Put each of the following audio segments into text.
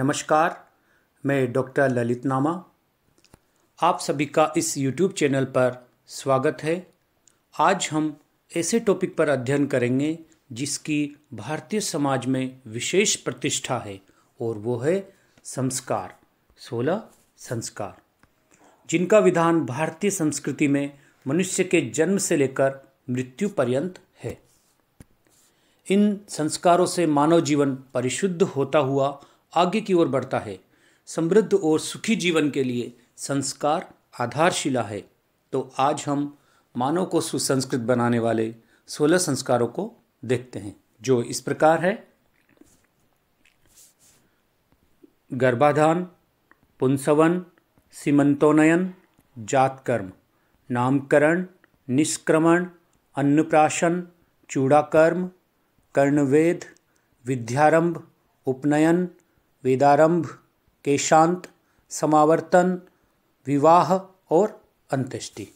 नमस्कार मैं डॉक्टर ललित नामा आप सभी का इस यूट्यूब चैनल पर स्वागत है आज हम ऐसे टॉपिक पर अध्ययन करेंगे जिसकी भारतीय समाज में विशेष प्रतिष्ठा है और वो है संस्कार सोलह संस्कार जिनका विधान भारतीय संस्कृति में मनुष्य के जन्म से लेकर मृत्यु पर्यंत है इन संस्कारों से मानव जीवन परिशुद्ध होता हुआ आगे की ओर बढ़ता है समृद्ध और सुखी जीवन के लिए संस्कार आधारशिला है तो आज हम मानव को सुसंस्कृत बनाने वाले सोलह संस्कारों को देखते हैं जो इस प्रकार है गर्भाधान पुंसवन सीमंतोनयन जातकर्म नामकरण निष्क्रमण अन्नप्राशन चूड़ाकर्म कर्णवेद विद्यारंभ उपनयन वेदारंभ केशांत समावर्तन विवाह और अंत्येष्टि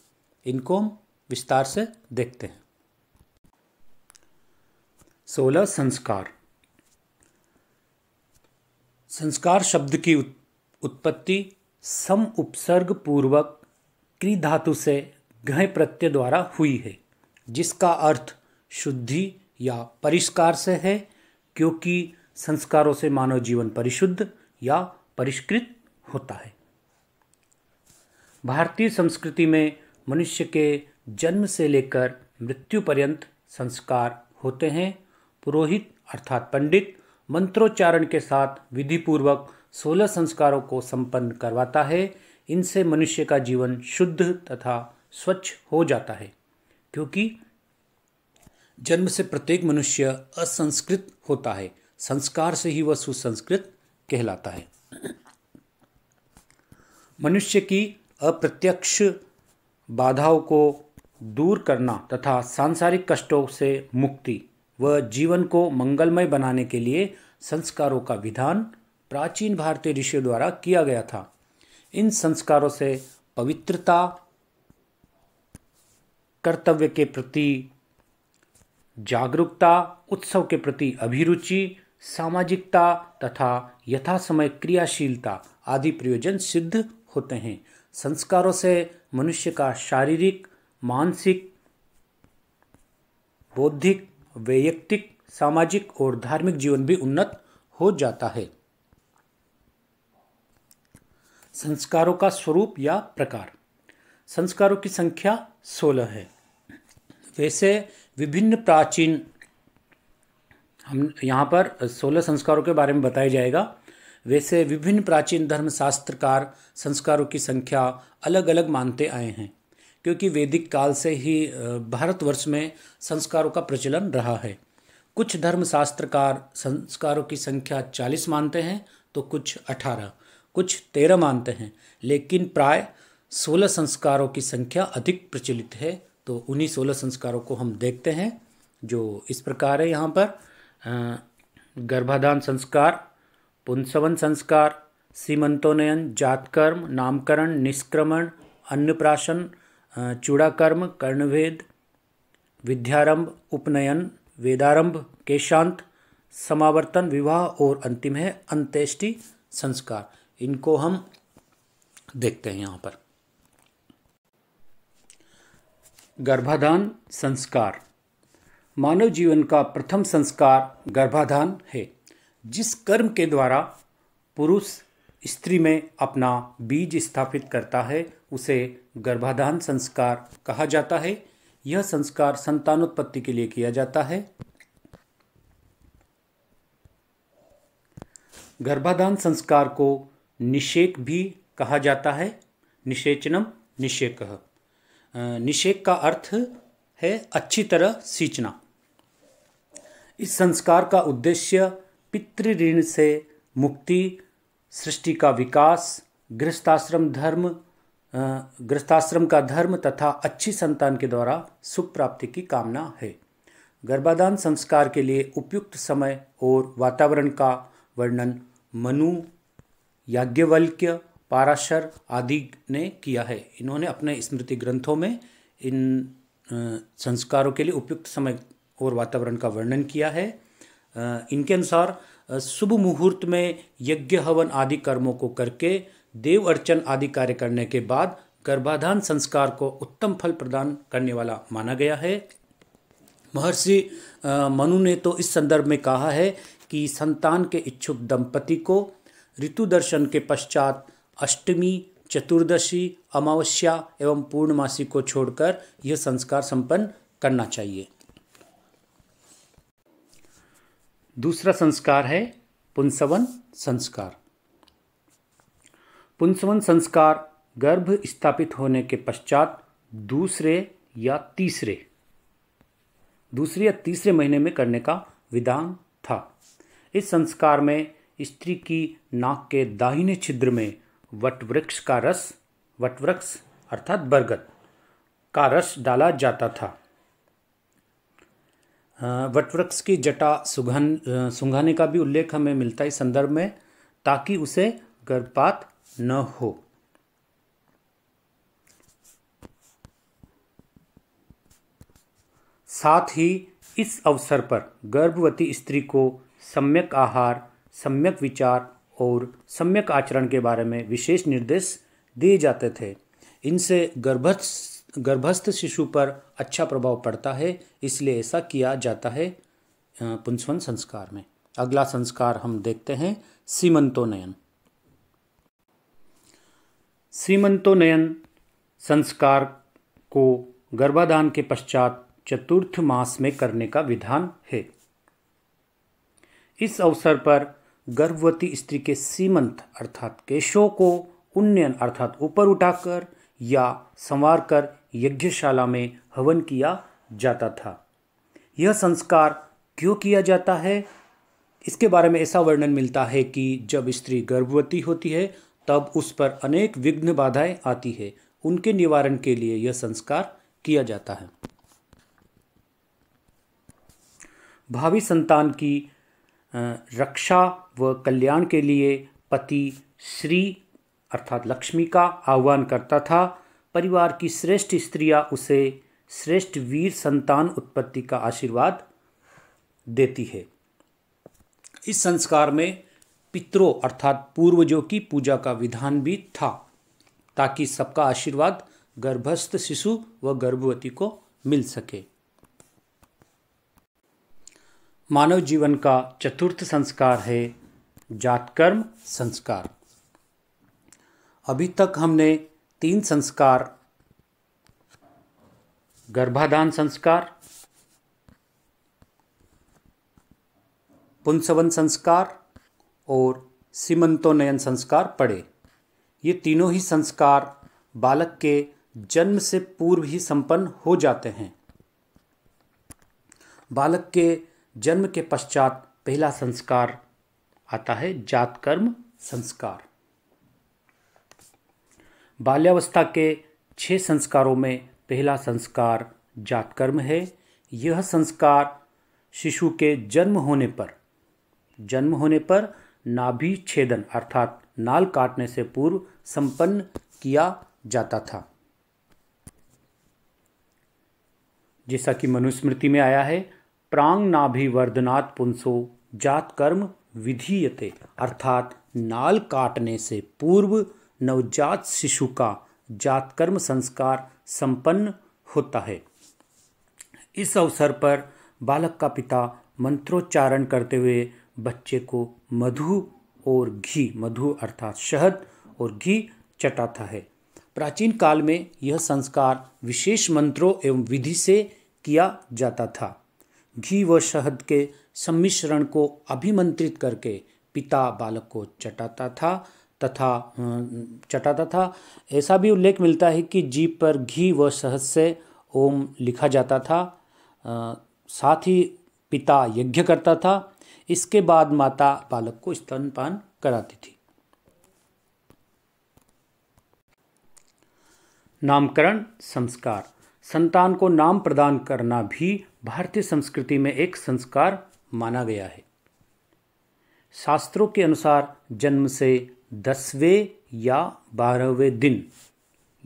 इनको हम विस्तार से देखते हैं सोलह संस्कार संस्कार शब्द की उत्पत्ति सम उपसर्ग पूर्वक क्री धातु से गह प्रत्यय द्वारा हुई है जिसका अर्थ शुद्धि या परिष्कार से है क्योंकि संस्कारों से मानव जीवन परिशुद्ध या परिष्कृत होता है भारतीय संस्कृति में मनुष्य के जन्म से लेकर मृत्यु पर्यंत संस्कार होते हैं पुरोहित अर्थात पंडित मंत्रोच्चारण के साथ विधिपूर्वक सोलह संस्कारों को संपन्न करवाता है इनसे मनुष्य का जीवन शुद्ध तथा स्वच्छ हो जाता है क्योंकि जन्म से प्रत्येक मनुष्य असंस्कृत होता है संस्कार से ही वह सुसंस्कृत कहलाता है मनुष्य की अप्रत्यक्ष बाधाओं को दूर करना तथा सांसारिक कष्टों से मुक्ति व जीवन को मंगलमय बनाने के लिए संस्कारों का विधान प्राचीन भारतीय ऋषियों द्वारा किया गया था इन संस्कारों से पवित्रता कर्तव्य के प्रति जागरूकता उत्सव के प्रति अभिरुचि सामाजिकता तथा यथासमय क्रियाशीलता आदि प्रयोजन सिद्ध होते हैं संस्कारों से मनुष्य का शारीरिक मानसिक बौद्धिक वैयक्तिक सामाजिक और धार्मिक जीवन भी उन्नत हो जाता है संस्कारों का स्वरूप या प्रकार संस्कारों की संख्या सोलह है वैसे विभिन्न प्राचीन हम यहाँ पर सोलह संस्कारों के बारे में बताया जाएगा वैसे विभिन्न प्राचीन धर्म शास्त्रकार संस्कारों की संख्या अलग अलग मानते आए हैं क्योंकि वैदिक काल से ही भारतवर्ष में संस्कारों का प्रचलन रहा है कुछ शास्त्रकार संस्कारों की संख्या चालीस मानते हैं तो कुछ अठारह कुछ तेरह मानते हैं लेकिन प्राय सोलह संस्कारों की संख्या अधिक प्रचलित है तो उन्हीं सोलह संस्कारों को हम देखते हैं जो इस प्रकार है यहाँ पर गर्भाधान संस्कार पुंसवन संस्कार सीमंतोनयन जातकर्म नामकरण निष्क्रमण अन्नप्राशन चूड़ाकर्म कर्णभेद विद्यारंभ उपनयन वेदारंभ केशांत समावर्तन विवाह और अंतिम है अंत्येष्टि संस्कार इनको हम देखते हैं यहाँ पर गर्भाधान संस्कार मानव जीवन का प्रथम संस्कार गर्भाधान है जिस कर्म के द्वारा पुरुष स्त्री में अपना बीज स्थापित करता है उसे गर्भाधान संस्कार कहा जाता है यह संस्कार संतानोत्पत्ति के लिए किया जाता है गर्भाधान संस्कार को निषेक भी कहा जाता है निषेचनम निषेक निषेक का अर्थ है अच्छी तरह सींचना इस संस्कार का उद्देश्य पितृण से मुक्ति सृष्टि का विकास गृहस्थाश्रम धर्म गृहस्थाश्रम का धर्म तथा अच्छी संतान के द्वारा सुख प्राप्ति की कामना है गर्भाधान संस्कार के लिए उपयुक्त समय और वातावरण का वर्णन मनु याज्ञवल्क्य पाराशर आदि ने किया है इन्होंने अपने स्मृति ग्रंथों में इन संस्कारों के लिए उपयुक्त समय और वातावरण का वर्णन किया है इनके अनुसार शुभ मुहूर्त में यज्ञ हवन आदि कर्मों को करके देव अर्चन आदि कार्य करने के बाद गर्भाधान संस्कार को उत्तम फल प्रदान करने वाला माना गया है महर्षि मनु ने तो इस संदर्भ में कहा है कि संतान के इच्छुक दंपति को ऋतु दर्शन के पश्चात अष्टमी चतुर्दशी अमावस्या एवं पूर्णमासी को छोड़कर यह संस्कार संपन्न करना चाहिए दूसरा संस्कार है पुंसवन संस्कार पुंसवन संस्कार गर्भ स्थापित होने के पश्चात दूसरे या तीसरे दूसरे या तीसरे महीने में करने का विधान था इस संस्कार में स्त्री की नाक के दाहिने छिद्र में वटवृक्ष का रस वटवृक्ष अर्थात बरगद का रस डाला जाता था वटवृक्ष की जटा सुघन सुघाने का भी उल्लेख हमें मिलता है संदर्भ में ताकि उसे गर्भपात न हो साथ ही इस अवसर पर गर्भवती स्त्री को सम्यक आहार सम्यक विचार और सम्यक आचरण के बारे में विशेष निर्देश दिए जाते थे इनसे गर्भस्थ गर्भस्थ शिशु पर अच्छा प्रभाव पड़ता है इसलिए ऐसा किया जाता है पुंसवन संस्कार में अगला संस्कार हम देखते हैं सीमंतोनयन सीमंतोनयन संस्कार को गर्भाधान के पश्चात चतुर्थ मास में करने का विधान है इस अवसर पर गर्भवती स्त्री के सीमंत अर्थात केशों को उन्नयन अर्थात ऊपर उठाकर या संवार कर यज्ञशाला में हवन किया जाता था यह संस्कार क्यों किया जाता है इसके बारे में ऐसा वर्णन मिलता है कि जब स्त्री गर्भवती होती है तब उस पर अनेक विघ्न बाधाएं आती है उनके निवारण के लिए यह संस्कार किया जाता है भावी संतान की रक्षा व कल्याण के लिए पति श्री अर्थात लक्ष्मी का आह्वान करता था परिवार की श्रेष्ठ स्त्रियां उसे श्रेष्ठ वीर संतान उत्पत्ति का आशीर्वाद देती है इस संस्कार में पितरों अर्थात पूर्वजों की पूजा का विधान भी था ताकि सबका आशीर्वाद गर्भस्थ शिशु व गर्भवती को मिल सके मानव जीवन का चतुर्थ संस्कार है जातकर्म संस्कार अभी तक हमने तीन संस्कार गर्भाधान संस्कार पुंसवन संस्कार और सीमंतोनयन संस्कार पड़े ये तीनों ही संस्कार बालक के जन्म से पूर्व ही संपन्न हो जाते हैं बालक के जन्म के पश्चात पहला संस्कार आता है जातकर्म संस्कार बाल्यावस्था के छह संस्कारों में पहला संस्कार जातकर्म है यह संस्कार शिशु के जन्म होने पर जन्म होने पर नाभि छेदन अर्थात नाल काटने से पूर्व संपन्न किया जाता था जैसा कि मनुस्मृति में आया है प्रांग नाभिवर्धनात् पुंसो जातकर्म विधीयते अर्थात नाल काटने से पूर्व नवजात शिशु का जातकर्म संस्कार संपन्न होता है इस अवसर पर बालक का पिता मंत्रोच्चारण करते हुए बच्चे को मधु और घी मधु अर्थात शहद और घी चटाता है प्राचीन काल में यह संस्कार विशेष मंत्रों एवं विधि से किया जाता था घी व शहद के सम्मिश्रण को अभिमंत्रित करके पिता बालक को चटाता था तथा चटाता था ऐसा भी उल्लेख मिलता है कि जीप पर घी व शहद से ओम लिखा जाता था आ, साथ ही पिता यज्ञ करता था इसके बाद माता बालक को स्तनपान कराती थी नामकरण संस्कार संतान को नाम प्रदान करना भी भारतीय संस्कृति में एक संस्कार माना गया है शास्त्रों के अनुसार जन्म से दसवें या बारहवें दिन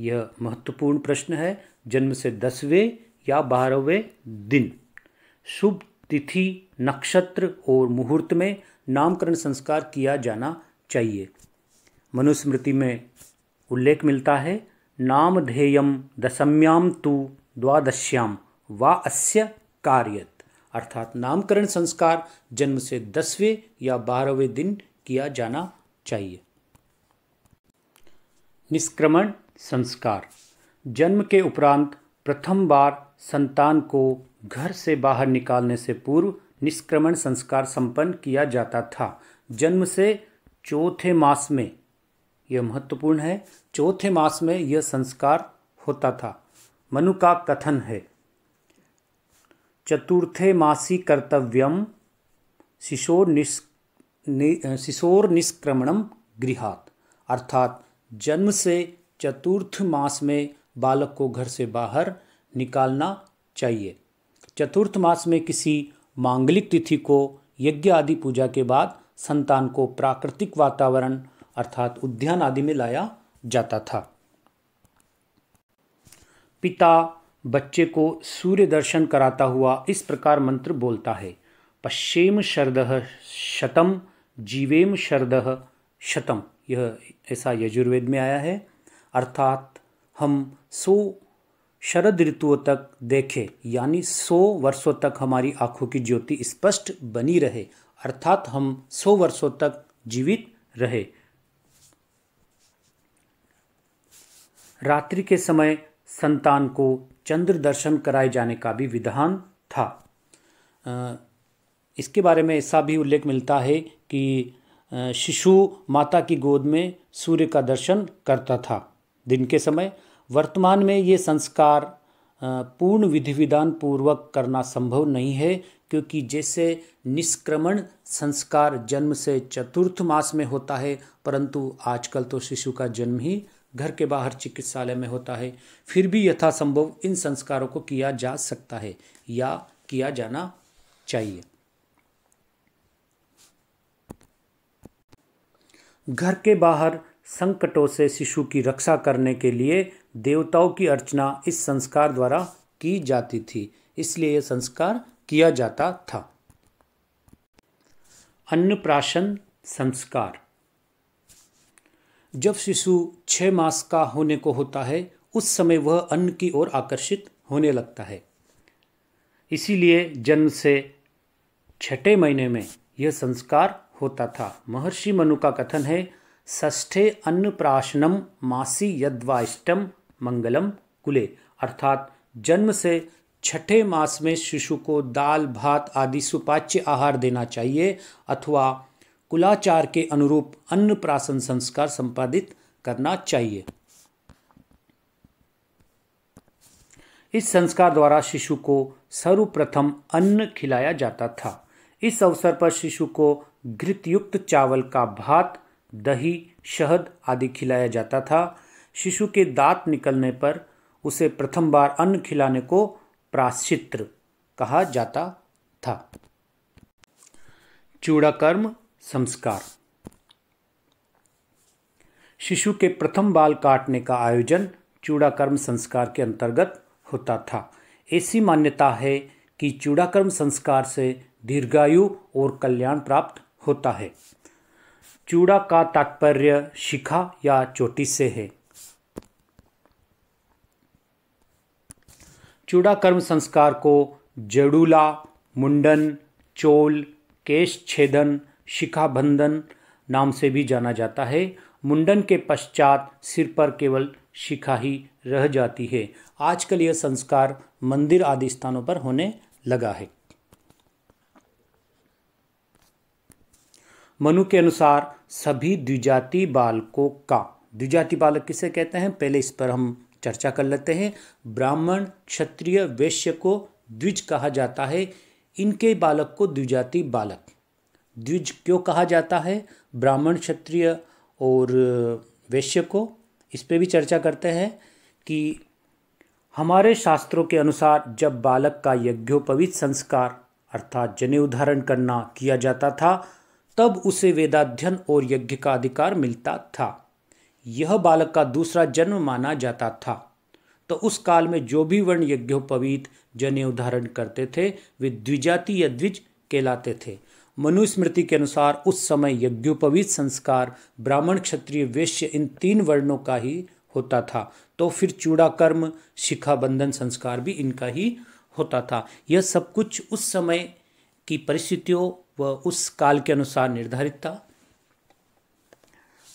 यह महत्वपूर्ण प्रश्न है जन्म से दसवें या बारहवें दिन शुभ तिथि नक्षत्र और मुहूर्त में नामकरण संस्कार किया जाना चाहिए मनुस्मृति में उल्लेख मिलता है नामधेयम दशम्याम तु द्वादश्याम वा अस्य कार्यत अर्थात नामकरण संस्कार जन्म से दसवें या बारहवें दिन किया जाना चाहिए निष्क्रमण संस्कार जन्म के उपरांत प्रथम बार संतान को घर से बाहर निकालने से पूर्व निष्क्रमण संस्कार संपन्न किया जाता था जन्म से चौथे मास में यह महत्वपूर्ण है चौथे मास में यह संस्कार होता था मनु का कथन है चतुर्थे मासी कर्तव्यम शिशोर निष् नि, शिशोर निष्क्रमणम गृहात अर्थात जन्म से चतुर्थ मास में बालक को घर से बाहर निकालना चाहिए चतुर्थ मास में किसी मांगलिक तिथि को यज्ञ आदि पूजा के बाद संतान को प्राकृतिक वातावरण अर्थात उद्यान आदि में लाया जाता था पिता बच्चे को सूर्य दर्शन कराता हुआ इस प्रकार मंत्र बोलता है पश्चिम शरद शतम जीवेम शरद शतम यह ऐसा यजुर्वेद में आया है अर्थात हम सौ शरद ऋतुओं तक देखें यानी सौ वर्षों तक हमारी आँखों की ज्योति स्पष्ट बनी रहे अर्थात हम सौ वर्षों तक जीवित रहे रात्रि के समय संतान को चंद्र दर्शन कराए जाने का भी विधान था इसके बारे में ऐसा भी उल्लेख मिलता है कि शिशु माता की गोद में सूर्य का दर्शन करता था दिन के समय वर्तमान में ये संस्कार पूर्ण विधि विधान पूर्वक करना संभव नहीं है क्योंकि जैसे निष्क्रमण संस्कार जन्म से चतुर्थ मास में होता है परंतु आजकल तो शिशु का जन्म ही घर के बाहर चिकित्सालय में होता है फिर भी यथासंभव इन संस्कारों को किया जा सकता है या किया जाना चाहिए घर के बाहर संकटों से शिशु की रक्षा करने के लिए देवताओं की अर्चना इस संस्कार द्वारा की जाती थी इसलिए यह संस्कार किया जाता था अन्नप्राशन संस्कार जब शिशु छ मास का होने को होता है उस समय वह अन्न की ओर आकर्षित होने लगता है इसीलिए जन्म से छठे महीने में यह संस्कार होता था महर्षि मनु का कथन है ष्ठे प्राशनम मासी यद्वाष्टम मंगलम कुले अर्थात जन्म से छठे मास में शिशु को दाल भात आदि सुपाच्य आहार देना चाहिए अथवा कुलाचार के अनुरूप अन्न प्राशन संस्कार संपादित करना चाहिए इस संस्कार द्वारा शिशु को सर्वप्रथम अन्न खिलाया जाता था इस अवसर पर शिशु को घृतयुक्त चावल का भात दही शहद आदि खिलाया जाता था शिशु के दांत निकलने पर उसे प्रथम बार अन्न खिलाने को प्राश्चित्र कहा जाता था चूड़ाकर्म संस्कार शिशु के प्रथम बाल काटने का आयोजन चूड़ाकर्म संस्कार के अंतर्गत होता था ऐसी मान्यता है कि चूड़ाकर्म संस्कार से दीर्घायु और कल्याण प्राप्त होता है चूड़ा का तात्पर्य शिखा या चोटी से है चूड़ा कर्म संस्कार को जड़ूला मुंडन चोल केश छेदन शिखा बंधन नाम से भी जाना जाता है मुंडन के पश्चात सिर पर केवल शिखा ही रह जाती है आजकल यह संस्कार मंदिर आदि स्थानों पर होने लगा है मनु के अनुसार सभी द्विजाति बालकों का द्विजाति बालक किसे कहते हैं पहले इस पर हम चर्चा कर लेते हैं ब्राह्मण क्षत्रिय वैश्य को द्विज कहा जाता है इनके बालक को द्विजाति बालक द्विज क्यों कहा जाता है ब्राह्मण क्षत्रिय और वैश्य को इस पर भी चर्चा करते हैं कि हमारे शास्त्रों के अनुसार जब बालक का यज्ञोपवीत संस्कार अर्थात जने धारण करना किया जाता था तब उसे वेदाध्यन और यज्ञ का अधिकार मिलता था यह बालक का दूसरा जन्म माना जाता था तो उस काल में जो भी वर्ण यज्ञोपवीत जने उदाहरण करते थे वे द्विजाति या द्विज कहलाते थे मनुस्मृति के अनुसार उस समय यज्ञोपवीत संस्कार ब्राह्मण क्षत्रिय वैश्य इन तीन वर्णों का ही होता था तो फिर चूड़ा कर्म शिखा बंधन संस्कार भी इनका ही होता था यह सब कुछ उस समय की परिस्थितियों वह उस काल के अनुसार निर्धारित था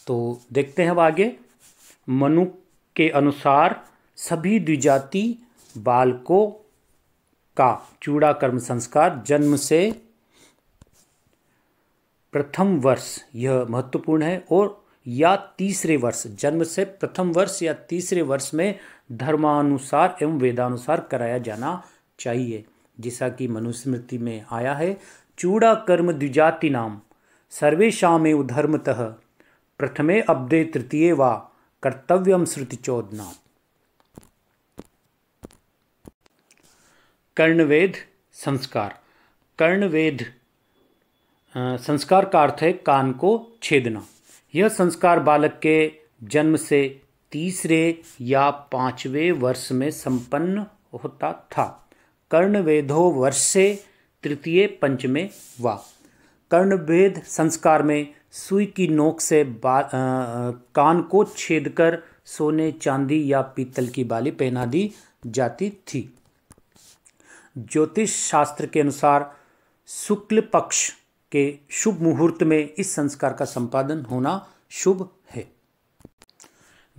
तो देखते हैं अब आगे मनु के अनुसार सभी द्विजाति बालकों का चूड़ा कर्म संस्कार जन्म से प्रथम वर्ष यह महत्वपूर्ण है और या तीसरे वर्ष जन्म से प्रथम वर्ष या तीसरे वर्ष में धर्मानुसार एवं वेदानुसार कराया जाना चाहिए जैसा कि मनुस्मृति में आया है चूड़ा कर्म द्विजाति नाम सर्वेशाव धर्मतः प्रथमे अब्दे तृतीय व कर्तव्यम श्रुतिचोदना कर्णवेद संस्कार कर्णवेद संस्कार का अर्थ है कान को छेदना यह संस्कार बालक के जन्म से तीसरे या पांचवें वर्ष में संपन्न होता था कर्णवेदो वर्ष से तृतीय पंच में कर्णभेद संस्कार में सुई की नोक से आ, कान को छेदकर सोने चांदी या पीतल की बाली पहना दी जाती थी ज्योतिष शास्त्र के अनुसार शुक्ल पक्ष के शुभ मुहूर्त में इस संस्कार का संपादन होना शुभ है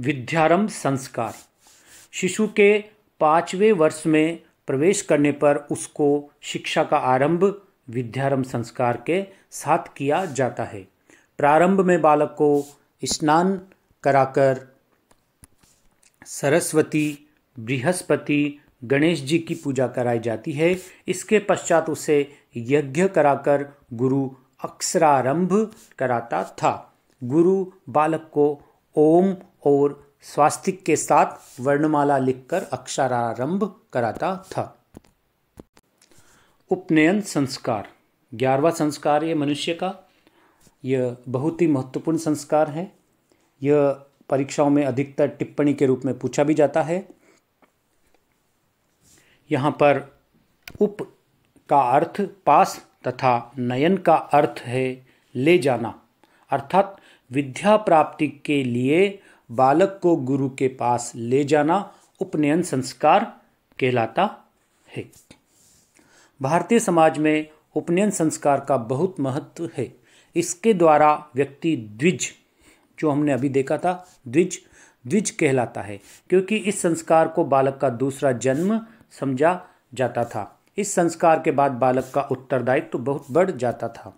विद्यारंभ संस्कार शिशु के पांचवें वर्ष में प्रवेश करने पर उसको शिक्षा का आरंभ विद्यारंभ संस्कार के साथ किया जाता है प्रारंभ में बालक को स्नान कराकर सरस्वती बृहस्पति गणेश जी की पूजा कराई जाती है इसके पश्चात उसे यज्ञ कराकर गुरु अक्षरारंभ कराता था गुरु बालक को ओम और स्वास्तिक के साथ वर्णमाला लिखकर अक्षरारंभ कराता था उपनयन संस्कार ग्यारहवा संस्कार यह मनुष्य का यह बहुत ही महत्वपूर्ण संस्कार है यह परीक्षाओं में अधिकतर टिप्पणी के रूप में पूछा भी जाता है यहाँ पर उप का अर्थ पास तथा नयन का अर्थ है ले जाना अर्थात विद्या प्राप्ति के लिए बालक को गुरु के पास ले जाना उपनयन संस्कार कहलाता है भारतीय समाज में उपनयन संस्कार का बहुत महत्व है इसके द्वारा व्यक्ति द्विज जो हमने अभी देखा था द्विज द्विज कहलाता है क्योंकि इस संस्कार को बालक का दूसरा जन्म समझा जाता था इस संस्कार के बाद बालक का उत्तरदायित्व तो बहुत बढ़ जाता था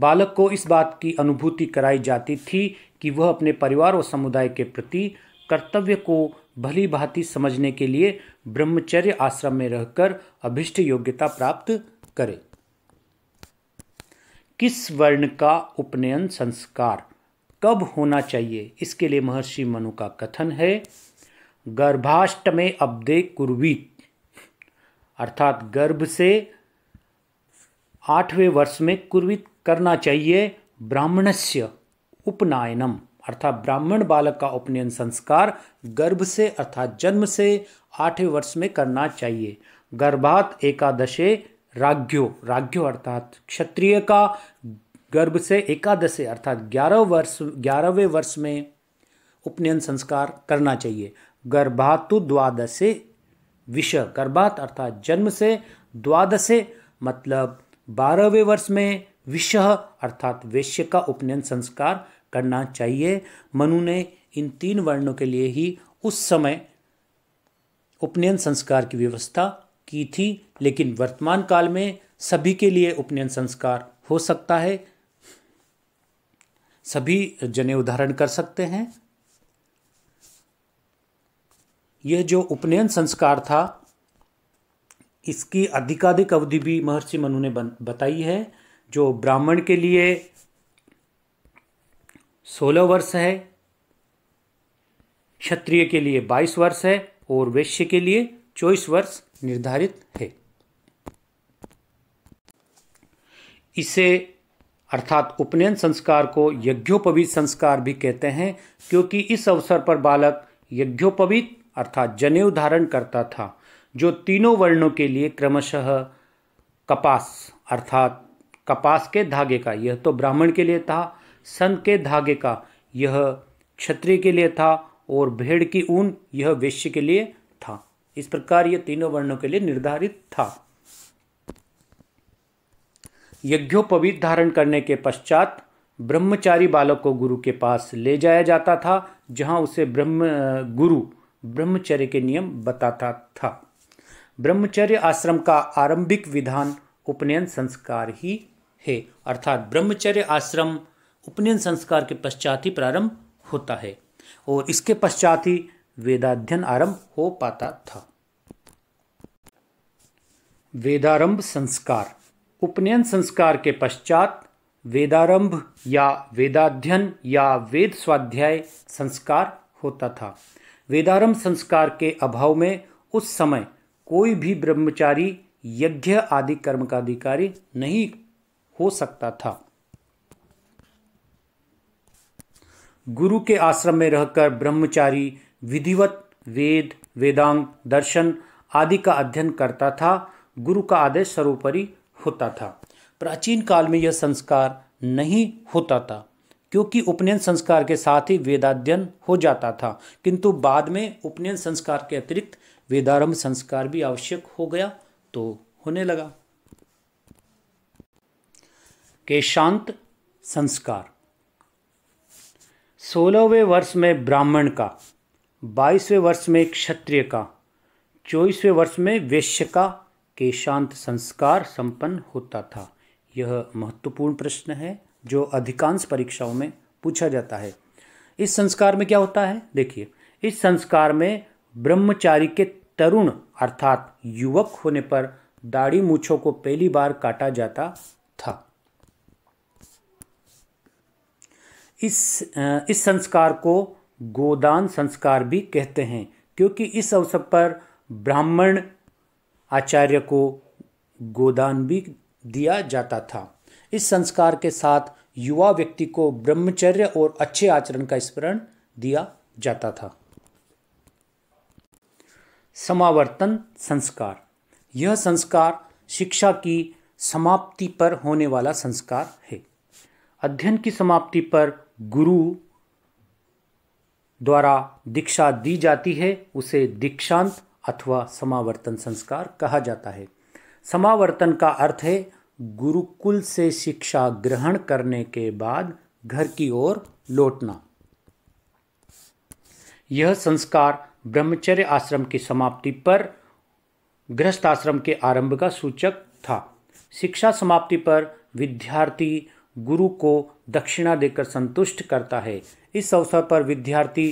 बालक को इस बात की अनुभूति कराई जाती थी कि वह अपने परिवार और समुदाय के प्रति कर्तव्य को भली भांति समझने के लिए ब्रह्मचर्य आश्रम में रहकर अभिष्ट योग्यता प्राप्त करे किस वर्ण का उपनयन संस्कार कब होना चाहिए इसके लिए महर्षि मनु का कथन है गर्भाष्टमे अब्दे कुर्वी अर्थात गर्भ से आठवें वर्ष में कुर्वित करना चाहिए ब्राह्मणस्य उपनायनम अर्थात ब्राह्मण बालक का उपनयन संस्कार गर्भ से अर्थात जन्म से आठवें वर्ष में करना चाहिए गर्भात एकादशे राज्यो राज्यो अर्थात क्षत्रिय का गर्भ से एकादशे अर्थात ग्यारह वर्ष ग्यारहवें वर्ष में उपनयन संस्कार करना चाहिए गर्भातु द्वादशे विष गर्भात अर्थात जन्म से द्वादशे मतलब बारहवें वर्ष में विषय अर्थात वेश्य का उपनयन संस्कार करना चाहिए मनु ने इन तीन वर्णों के लिए ही उस समय उपनयन संस्कार की व्यवस्था की थी लेकिन वर्तमान काल में सभी के लिए उपनयन संस्कार हो सकता है सभी जने उदाहरण कर सकते हैं यह जो उपनयन संस्कार था इसकी अधिकाधिक अवधि भी महर्षि मनु ने बताई है जो ब्राह्मण के लिए सोलह वर्ष है क्षत्रिय के लिए बाईस वर्ष है और वैश्य के लिए चौबीस वर्ष निर्धारित है इसे अर्थात उपनयन संस्कार को यज्ञोपवीत संस्कार भी कहते हैं क्योंकि इस अवसर पर बालक यज्ञोपवीत अर्थात जनेऊ धारण करता था जो तीनों वर्णों के लिए क्रमशः कपास अर्थात कपास के धागे का यह तो ब्राह्मण के लिए था संत के धागे का यह क्षत्रिय के लिए था और भेड़ की ऊन यह वेश्य के लिए था इस प्रकार यह तीनों वर्णों के लिए निर्धारित था यज्ञोपवीत धारण करने के पश्चात ब्रह्मचारी बालक को गुरु के पास ले जाया जाता था जहाँ उसे ब्रह्म गुरु ब्रह्मचर्य के नियम बताता था ब्रह्मचर्य आश्रम का आरंभिक विधान उपनयन संस्कार ही है अर्थात ब्रह्मचर्य आश्रम उपनयन संस्कार के पश्चात ही प्रारंभ होता है और इसके पश्चात ही वेदाध्ययन आरंभ हो पाता था वेदारंभ संस्कार उपनयन संस्कार के पश्चात वेदारंभ या वेदाध्ययन या वेद स्वाध्याय संस्कार होता था वेदारंभ संस्कार के अभाव में उस समय कोई भी ब्रह्मचारी यज्ञ आदि कर्म का अधिकारी नहीं हो सकता था गुरु के आश्रम में रहकर ब्रह्मचारी विधिवत वेद वेदांग दर्शन आदि का अध्ययन करता था गुरु का आदेश सर्वोपरि होता था प्राचीन काल में यह संस्कार नहीं होता था क्योंकि उपनयन संस्कार के साथ ही वेदाध्ययन हो जाता था किंतु बाद में उपनयन संस्कार के अतिरिक्त वेदारंभ संस्कार भी आवश्यक हो गया तो होने लगा के शांत संस्कार सोलहवें वर्ष में ब्राह्मण का बाईसवें वर्ष में क्षत्रिय का चौबीसवें वर्ष में वैश्य का के शांत संस्कार संपन्न होता था यह महत्वपूर्ण प्रश्न है जो अधिकांश परीक्षाओं में पूछा जाता है इस संस्कार में क्या होता है देखिए इस संस्कार में ब्रह्मचारी के तरुण अर्थात युवक होने पर दाढ़ी मूछों को पहली बार काटा जाता था इस इस संस्कार को गोदान संस्कार भी कहते हैं क्योंकि इस अवसर पर ब्राह्मण आचार्य को गोदान भी दिया जाता था इस संस्कार के साथ युवा व्यक्ति को ब्रह्मचर्य और अच्छे आचरण का स्मरण दिया जाता था समावर्तन संस्कार यह संस्कार शिक्षा की समाप्ति पर होने वाला संस्कार है अध्ययन की समाप्ति पर गुरु द्वारा दीक्षा दी जाती है उसे दीक्षांत अथवा समावर्तन संस्कार कहा जाता है समावर्तन का अर्थ है गुरुकुल से शिक्षा ग्रहण करने के बाद घर की ओर लौटना यह संस्कार ब्रह्मचर्य आश्रम की समाप्ति पर गृहस्थ आश्रम के आरंभ का सूचक था शिक्षा समाप्ति पर विद्यार्थी गुरु को दक्षिणा देकर संतुष्ट करता है इस अवसर पर विद्यार्थी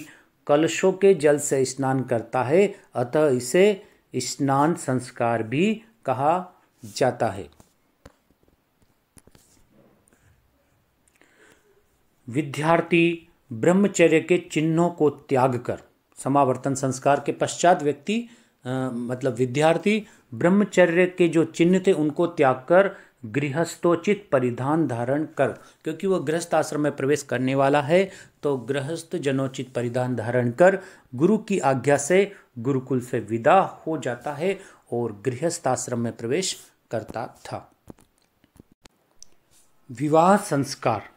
कलशों के जल से स्नान करता है अतः इसे स्नान संस्कार भी कहा जाता है विद्यार्थी ब्रह्मचर्य के चिन्हों को त्याग कर समावर्तन संस्कार के पश्चात व्यक्ति मतलब विद्यार्थी ब्रह्मचर्य के जो चिन्ह थे उनको त्याग कर गृहस्थोचित परिधान धारण कर क्योंकि वह गृहस्थ आश्रम में प्रवेश करने वाला है तो गृहस्थ जनोचित परिधान धारण कर गुरु की आज्ञा से गुरुकुल से विदा हो जाता है और गृहस्थ आश्रम में प्रवेश करता था विवाह संस्कार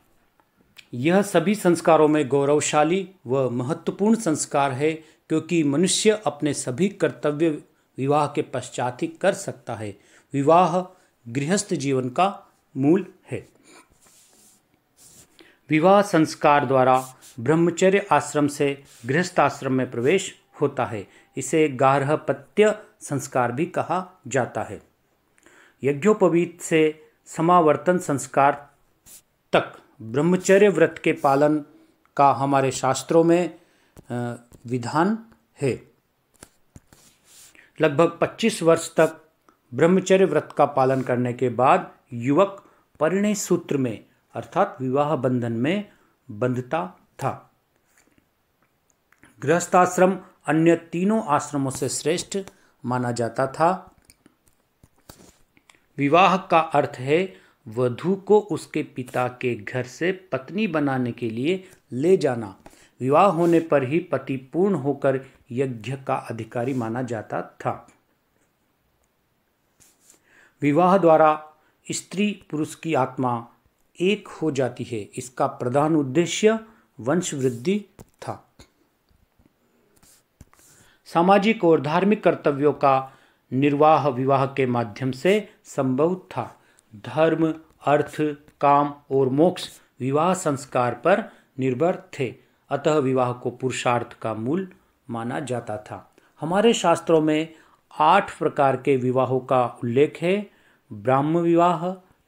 यह सभी संस्कारों में गौरवशाली व महत्वपूर्ण संस्कार है क्योंकि मनुष्य अपने सभी कर्तव्य विवाह के पश्चात ही कर सकता है विवाह गृहस्थ जीवन का मूल है विवाह संस्कार द्वारा ब्रह्मचर्य आश्रम से गृहस्थ आश्रम में प्रवेश होता है इसे गार्हपत्य संस्कार भी कहा जाता है यज्ञोपवीत से समावर्तन संस्कार तक ब्रह्मचर्य व्रत के पालन का हमारे शास्त्रों में विधान है लगभग 25 वर्ष तक ब्रह्मचर्य व्रत का पालन करने के बाद युवक परिणय सूत्र में अर्थात विवाह बंधन में बंधता था गृहस्थाश्रम अन्य तीनों आश्रमों से श्रेष्ठ माना जाता था विवाह का अर्थ है वधु को उसके पिता के घर से पत्नी बनाने के लिए ले जाना विवाह होने पर ही पति पूर्ण होकर यज्ञ का अधिकारी माना जाता था विवाह द्वारा स्त्री पुरुष की आत्मा एक हो जाती है इसका प्रधान उद्देश्य वृद्धि था सामाजिक और धार्मिक कर्तव्यों का निर्वाह विवाह के माध्यम से संभव था धर्म अर्थ काम और मोक्ष विवाह संस्कार पर निर्भर थे अतः विवाह को पुरुषार्थ का मूल माना जाता था हमारे शास्त्रों में आठ प्रकार के विवाहों का उल्लेख है ब्राह्म विवाह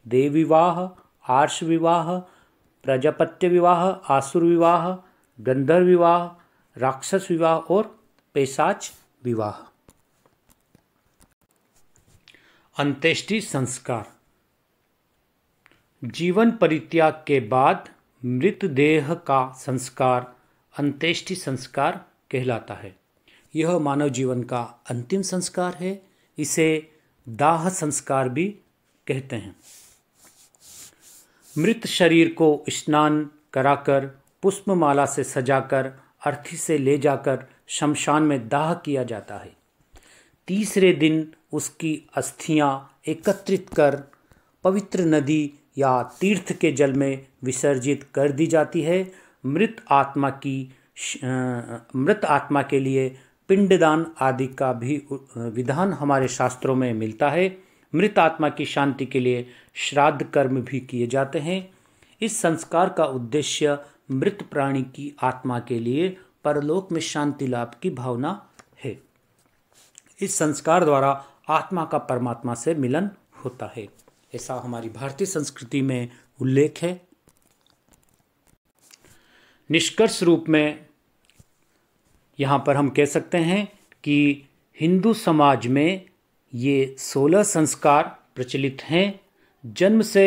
देव विवाह आर्ष विवाह प्रजापत्य विवाह आसुर विवाह गंधर्व विवाह राक्षस विवाह और पेशाच विवाह अंत्येष्टि संस्कार जीवन परित्याग के बाद मृतदेह का संस्कार अंत्येष्टि संस्कार कहलाता है यह मानव जीवन का अंतिम संस्कार है इसे दाह संस्कार भी कहते हैं मृत शरीर को स्नान कराकर पुष्पमाला से सजाकर अर्थी से ले जाकर शमशान में दाह किया जाता है तीसरे दिन उसकी अस्थियां एकत्रित कर पवित्र नदी या तीर्थ के जल में विसर्जित कर दी जाती है मृत आत्मा की मृत आत्मा के लिए पिंडदान आदि का भी विधान हमारे शास्त्रों में मिलता है मृत आत्मा की शांति के लिए श्राद्ध कर्म भी किए जाते हैं इस संस्कार का उद्देश्य मृत प्राणी की आत्मा के लिए परलोक में शांति लाभ की भावना है इस संस्कार द्वारा आत्मा का परमात्मा से मिलन होता है ऐसा हमारी भारतीय संस्कृति में उल्लेख है निष्कर्ष रूप में यहाँ पर हम कह सकते हैं कि हिंदू समाज में ये सोलह संस्कार प्रचलित हैं जन्म से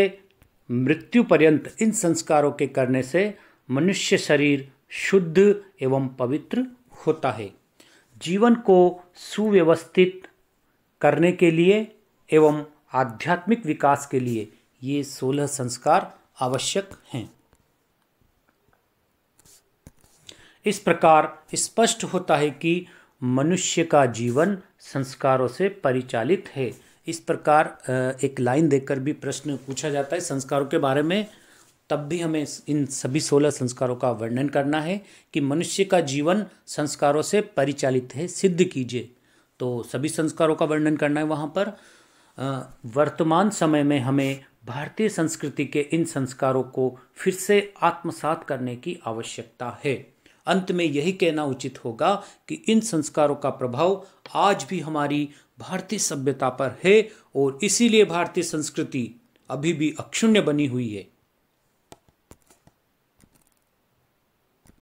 मृत्यु पर्यंत इन संस्कारों के करने से मनुष्य शरीर शुद्ध एवं पवित्र होता है जीवन को सुव्यवस्थित करने के लिए एवं आध्यात्मिक विकास के लिए ये सोलह संस्कार आवश्यक हैं इस प्रकार स्पष्ट होता है कि मनुष्य का जीवन संस्कारों से परिचालित है इस प्रकार एक लाइन देकर भी प्रश्न पूछा जाता है संस्कारों के बारे में तब भी हमें इन सभी सोलह संस्कारों का वर्णन करना है कि मनुष्य का जीवन संस्कारों से परिचालित है सिद्ध कीजिए तो सभी संस्कारों का वर्णन करना है वहाँ पर वर्तमान समय में हमें भारतीय संस्कृति के इन संस्कारों को फिर से आत्मसात करने की आवश्यकता है अंत में यही कहना उचित होगा कि इन संस्कारों का प्रभाव आज भी हमारी भारतीय सभ्यता पर है और इसीलिए भारतीय संस्कृति अभी भी अक्षुण्य बनी हुई है